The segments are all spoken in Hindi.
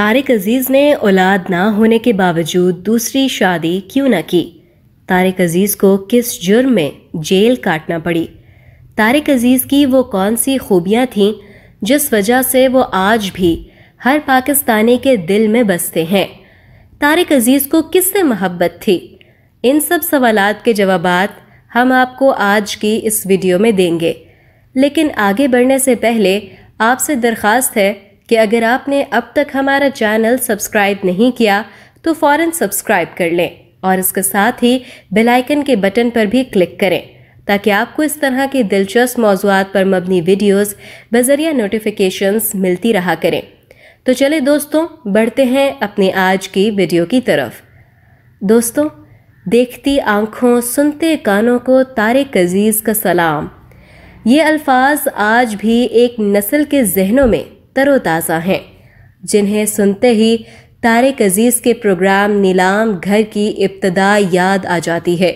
तारिक अज़ीज़ ने औलाद ना होने के बावजूद दूसरी शादी क्यों ना की तारिक अज़ीज़ को किस जुर्म में जेल काटना पड़ी तारिक अज़ीज़ की वो कौन सी खूबियाँ थीं जिस वजह से वो आज भी हर पाकिस्तानी के दिल में बसते हैं तारिक अज़ीज़ को किससे मोहब्बत थी इन सब सवाल के जवाब हम आपको आज की इस वीडियो में देंगे लेकिन आगे बढ़ने से पहले आपसे दरख्वास्त है कि अगर आपने अब तक हमारा चैनल सब्सक्राइब नहीं किया तो फ़ौरन सब्सक्राइब कर लें और इसके साथ ही बेल आइकन के बटन पर भी क्लिक करें ताकि आपको इस तरह के दिलचस्प मौजूद पर मबनी वीडियोस बजरिया नोटिफिकेशंस मिलती रहा करें तो चले दोस्तों बढ़ते हैं अपने आज की वीडियो की तरफ दोस्तों देखती आँखों सुनते कानों को तारे कजीज़ का सलाम ये अल्फाज आज भी एक नस्ल के जहनों में तरोताज़ा हैं जिन्हें सुनते ही तारिक अजीज़ के प्रोग्राम नीलाम घर की इब्तदा याद आ जाती है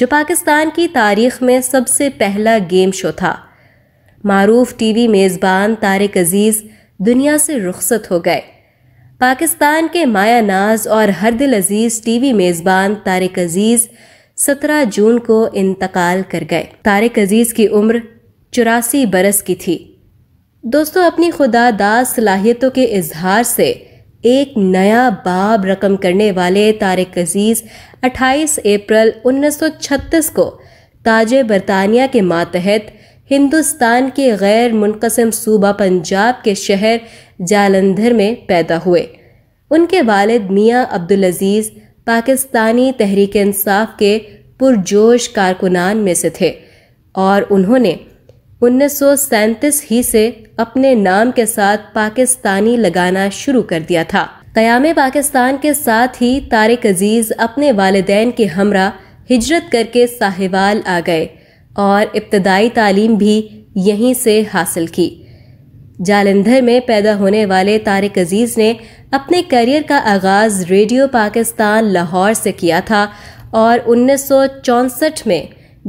जो पाकिस्तान की तारीख में सबसे पहला गेम शो था मरूफ टीवी मेज़बान तारिक अजीज़ दुनिया से रुखसत हो गए पाकिस्तान के माया नाज और हर दिल अजीज़ टीवी मेज़बान तारिक अजीज़ सत्रह जून को इंतकाल कर गए तारिक अजीज़ की उम्र चौरासी बरस की थी दोस्तों अपनी खुदादास सलाहियतों के इजहार से एक नया बाब रकम करने वाले तारक अजीज़ 28 अप्रैल 1936 को ताज बरतानिया के मातहत हिंदुस्तान के गैर मुनकसम सूबा पंजाब के शहर जालंधर में पैदा हुए उनके वालद मियाँ अब्दुल अजीज़ पाकिस्तानी तहरीक इंसाफ के पुरजोश कारकुनान में से थे और उन्होंने उन्नीस ही से अपने नाम के साथ पाकिस्तानी लगाना शुरू कर दिया था कयाम पाकिस्तान के साथ ही तारिक अजीज़ अपने वालदेन के हमरा हिजरत करके साहिवाल आ गए और इब्तदाई तालीम भी यहीं से हासिल की जालंधर में पैदा होने वाले तारिक अजीज़ ने अपने करियर का आगाज़ रेडियो पाकिस्तान लाहौर से किया था और उन्नीस में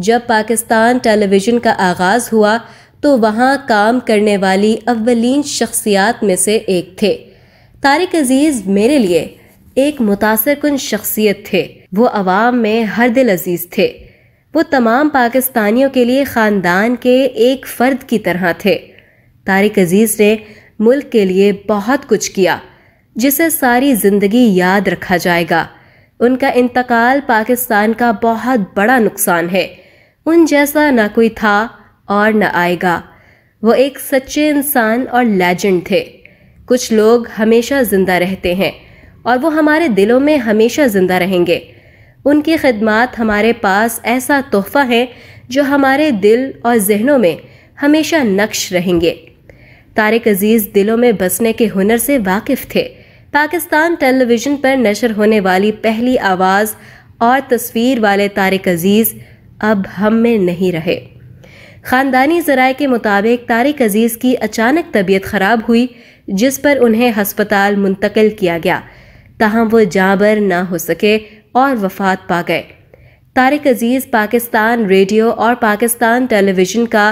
जब पाकिस्तान टेलीविज़न का आगाज़ हुआ तो वहाँ काम करने वाली अवलिन शख्सियात में से एक थे तारिक अजीज़ मेरे लिए एक मुतासर कन शख्सियत थे वो आवाम में हर दिल अजीज़ थे वो तमाम पाकिस्तानियों के लिए ख़ानदान के एक फ़र्द की तरह थे तारिक अजीज़ ने मुल्क के लिए बहुत कुछ किया जिसे सारी ज़िंदगी याद रखा जाएगा उनका इंतकाल पाकिस्तान का बहुत बड़ा नुकसान है उन जैसा ना कोई था और न आएगा वो एक सच्चे इंसान और लेजेंड थे कुछ लोग हमेशा ज़िंदा रहते हैं और वो हमारे दिलों में हमेशा ज़िंदा रहेंगे उनकी खदमात हमारे पास ऐसा तोहफ़ा है जो हमारे दिल और जहनों में हमेशा नक्श रहेंगे तारिक अजीज़ दिलों में बसने के हुनर से वाकिफ़ थे पाकिस्तान टेलीविज़न पर नशर होने वाली पहली आवाज़ और तस्वीर वाले तारिक अजीज़ अब हम में नहीं रहे ख़ानदानी ज़राए के मुताबिक तारिक अज़ीज़ की अचानक तबीयत ख़राब हुई जिस पर उन्हें हस्पताल मुंतकिल किया गया तहम वो जाबर ना हो सके और वफात पा गए तारिक अज़ीज़ पाकिस्तान रेडियो और पाकिस्तान टेलीविज़न का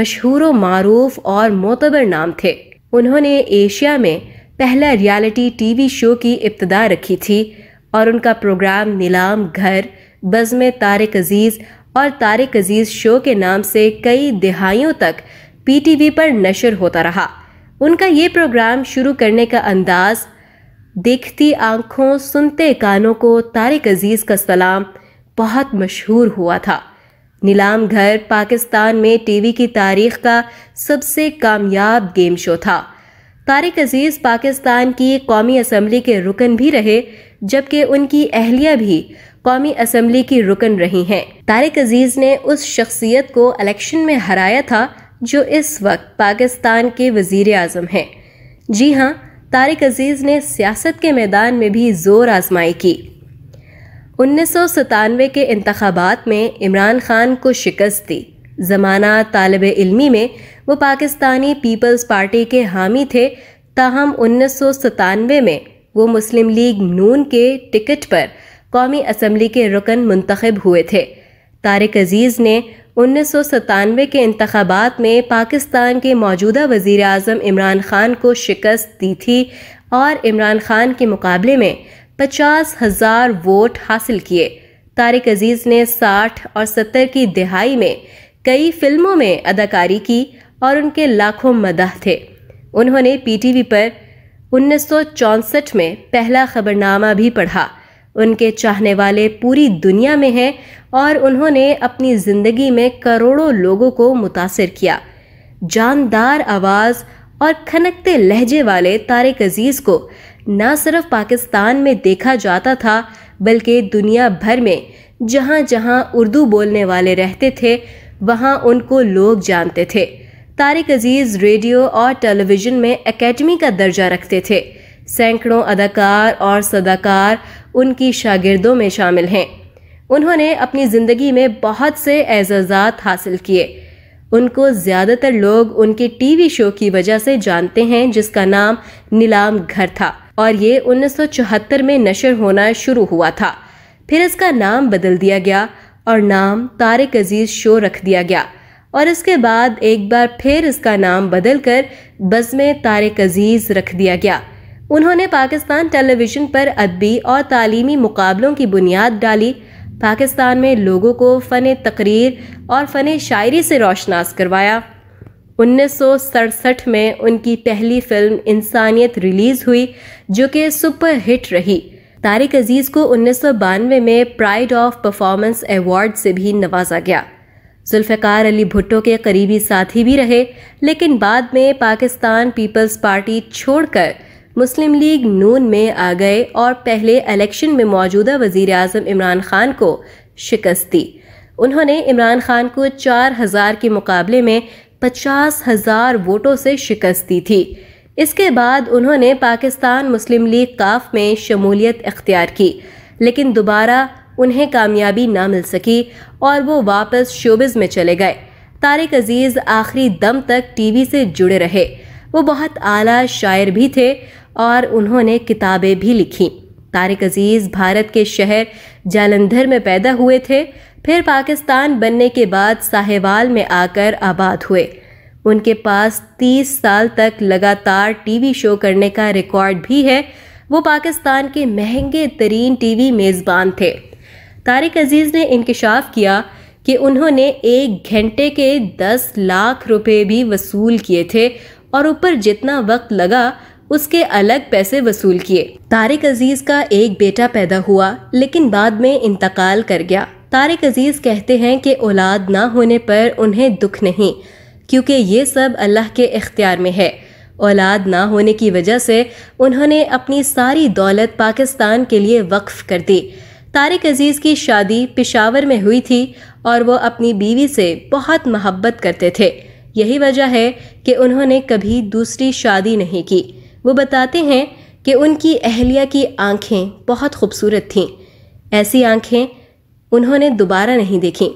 मशहूर वरूफ मरूफ और मोतबर नाम थे उन्होंने एशिया में पहला रियलिटी टीवी शो की इब्तदा रखी थी और उनका प्रोग्राम नीलाम घर बज़म तारिक अज़ीज़ और तारिक अजीज शो के नाम से कई दिहाइयों तक पीटीवी पर नशर होता रहा उनका ये प्रोग्राम शुरू करने का अंदाज देखती आंखों सुनते कानों को तारिक अजीज का सलाम बहुत मशहूर हुआ था नीलाम घर पाकिस्तान में टीवी की तारीख का सबसे कामयाब गेम शो था तारिक अजीज़ पाकिस्तान की कौमी असम्बली के रुकन भी रहे जबकि उनकी अहलिया भी कौमी असम्बली की रुकन रही हैं तारिक अजीज़ ने उस शख्सियत को इलेक्शन में हराया था जो इस वक्त पाकिस्तान के वजीर अजम हैं जी हाँ तारिक अजीज़ ने सियासत के मैदान में भी ज़ोर आजमाई की उन्नीस सौ सतानवे के इंतबात में इमरान खान को शिकस्त दी ज़माना तालब इलमी में वो पाकिस्तानी पीपल्स पार्टी के हामी थे ताहम उन्नीस सौ सतानवे में वो मुस्लिम लीग नून के टिकट पर कौमी असम्बली के रुकन मंतखब हुए थे तारक अजीज़ ने उन्नीस सौ सतानवे के इंतबात में पाकिस्तान के मौजूदा वज़ी अजम इमरान खान को शिकस्त दी थी और इमरान खान के मुकाबले में पचास हज़ार वोट हासिल किए तारक अजीज़ ने साठ और सत्तर की दिहाई में कई फिल्मों में अदाकारी की और उनके लाखों मदह थे उन्होंने पीटीवी पर उन्नीस में पहला खबरनामा भी पढ़ा उनके चाहने वाले पूरी दुनिया में हैं और उन्होंने अपनी ज़िंदगी में करोड़ों लोगों को मुतासर किया जानदार आवाज़ और खनकते लहजे वाले तारक अजीज़ को न सिर्फ पाकिस्तान में देखा जाता था बल्कि दुनिया भर में जहाँ जहाँ उर्दू बोलने वाले रहते थे वहाँ उनको लोग जानते थे तारिक अजीज़ रेडियो और टेलीविज़न में एकेडमी का दर्जा रखते थे सैकड़ों अदाकार और सदाकार उनकी शागिर्दों में शामिल हैं उन्होंने अपनी ज़िंदगी में बहुत से एजाजात हासिल किए उनको ज़्यादातर लोग उनके टीवी शो की वजह से जानते हैं जिसका नाम नीलाम घर था और ये 1974 में नशर होना शुरू हुआ था फिर इसका नाम बदल दिया गया और नाम तारिक अजीज़ शो रख दिया गया और इसके बाद एक बार फिर इसका नाम बदल कर बज़म तारक अजीज़ रख दिया गया उन्होंने पाकिस्तान टेलीविज़न पर अदबी और तालीमी मुकाबलों की बुनियाद डाली पाकिस्तान में लोगों को फ़न तकरीर और फ़न शायरी से रोशनास करवाया उन्नीस में उनकी पहली फिल्म इंसानियत रिलीज़ हुई जो कि सुपर हिट रही तारिक अजीज़ को उन्नीस में प्राइड ऑफ परफॉर्मेंस अवार्ड से भी नवाजा गया जुल्फ़िकार अली भुट्टो के करीबी साथी भी रहे लेकिन बाद में पाकिस्तान पीपल्स पार्टी छोड़कर मुस्लिम लीग नून में आ गए और पहले इलेक्शन में मौजूदा वजीर अजम इमरान खान को शिकस्त दी उन्होंने इमरान खान को चार हज़ार के मुकाबले में पचास हज़ार वोटों से शिकस्त दी थी इसके बाद उन्होंने पाकिस्तान मुस्लिम लीग काफ में शमूलियत इख्तियार की लेकिन दोबारा उन्हें कामयाबी ना मिल सकी और वो वापस शोबिज में चले गए तारिक अजीज़ आखिरी दम तक टीवी से जुड़े रहे वो बहुत आला शायर भी थे और उन्होंने किताबें भी लिखीं तारिक अजीज़ भारत के शहर जालंधर में पैदा हुए थे फिर पाकिस्तान बनने के बाद साहेवाल में आकर आबाद हुए उनके पास 30 साल तक लगातार टीवी शो करने का रिकॉर्ड भी है वो पाकिस्तान के महंगे तरीन टीवी मेज़बान थे तारिक अजीज़ ने इंकशाफ किया कि उन्होंने एक घंटे के दस लाख रुपए भी वसूल किए थे और ऊपर जितना वक्त लगा उसके अलग पैसे वसूल किए तारिक अजीज़ का एक बेटा पैदा हुआ लेकिन बाद में इंतकाल कर गया तारिक अजीज़ कहते हैं कि औलाद ना होने पर उन्हें दुख नहीं क्योंकि ये सब अल्लाह के इख्तियार में है औलाद ना होने की वजह से उन्होंने अपनी सारी दौलत पाकिस्तान के लिए वक्फ कर दी तारिक अजीज़ की शादी पिशावर में हुई थी और वो अपनी बीवी से बहुत मोहब्बत करते थे यही वजह है कि उन्होंने कभी दूसरी शादी नहीं की वो बताते हैं कि उनकी अहलिया की आंखें बहुत खूबसूरत थीं ऐसी आंखें उन्होंने दोबारा नहीं देखी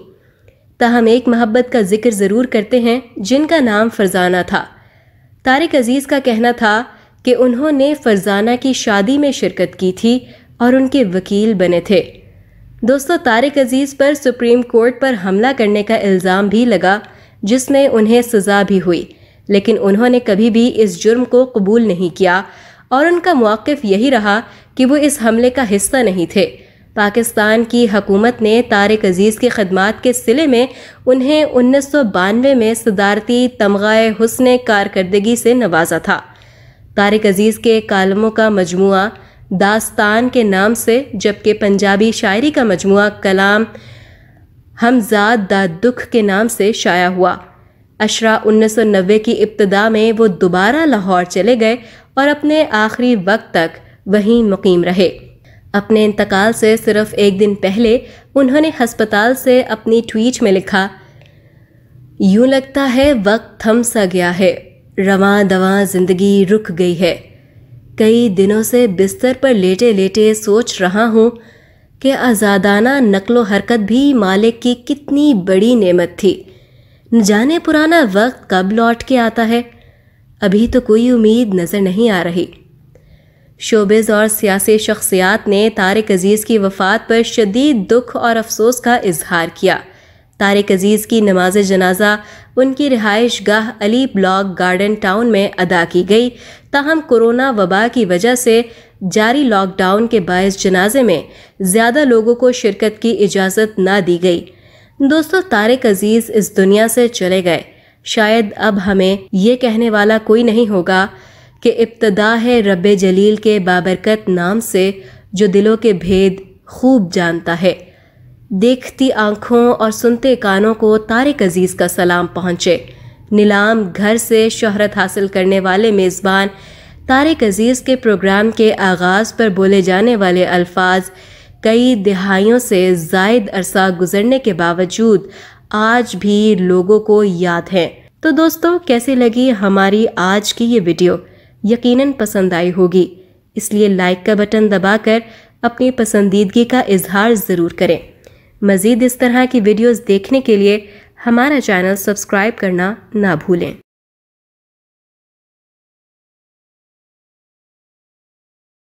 तहम एक मोहब्बत का जिक्र ज़रूर करते हैं जिनका नाम फ़रजाना था तारिक अजीज़ का कहना था कि उन्होंने फ़रजाना की शादी में शिरकत की थी और उनके वकील बने थे दोस्तों तारिक अजीज़ पर सुप्रीम कोर्ट पर हमला करने का इल्ज़ाम भी लगा जिसमें उन्हें सज़ा भी हुई लेकिन उन्होंने कभी भी इस जुर्म को कबूल नहीं किया और उनका मौक़ यही रहा कि वो इस हमले का हिस्सा नहीं थे पाकिस्तान की हकूमत ने तारक अजीज़ की खदमात के सिले में उन्हें उन्नीस सौ बानवे में सदारती तमगा हुसन कारकर्दगी से नवाजा था तारक अजीज़ के कालमों का मजमू दास्तान के नाम से जबकि पंजाबी शायरी का मजमु कलाम हमजाद दा दुख के नाम से शाया हुआ अशरा 1990 की इब्तदा में वो दोबारा लाहौर चले गए और अपने आखिरी वक्त तक वहीं मुकीम रहे अपने इंतकाल से सिर्फ एक दिन पहले उन्होंने हस्पताल से अपनी ट्वीट में लिखा यूं लगता है वक्त थम सा गया है रवा दवा ज़िंदगी रुक गई है कई दिनों से बिस्तर पर लेटे लेटे सोच रहा हूँ कि आज़ादाना नकलो हरकत भी मालिक की कितनी बड़ी नेमत थी न जाने पुराना वक्त कब लौट के आता है अभी तो कोई उम्मीद नज़र नहीं आ रही शोबेज़ और सियासी शख्सियात ने तारक अजीज़ की वफ़ात पर शदीद दुख और अफसोस का इजहार किया तारिक अजीज़ की नमाज जनाजा उनकी रिहाइश गाह अली ब्लॉक गार्डन टाउन में अदा की गई ताहम कोरोना वबा की वजह से जारी लॉकडाउन के बायस जनाजे में ज़्यादा लोगों को शिरकत की इजाज़त ना दी गई दोस्तों तारिक अजीज़ इस दुनिया से चले गए शायद अब हमें ये कहने वाला कोई नहीं होगा कि इब्तदा है रब जलील के बाबरकत नाम से जो दिलों के भेद खूब जानता है देखती आंखों और सुनते कानों को तारिक अजीज़ का सलाम पहुंचे नीलाम घर से शहरत हासिल करने वाले मेज़बान तारिक अजीज़ के प्रोग्राम के आगाज़ पर बोले जाने वाले अल्फाज कई दहाइयों से जायद अरसा गुजरने के बावजूद आज भी लोगों को याद हैं तो दोस्तों कैसी लगी हमारी आज की ये वीडियो यकीनन पसंद आई होगी इसलिए लाइक का बटन दबाकर अपनी पसंदीदगी का इजहार ज़रूर करें मज़ीद इस तरह की वीडियोस देखने के लिए हमारा चैनल सब्सक्राइब करना ना भूलें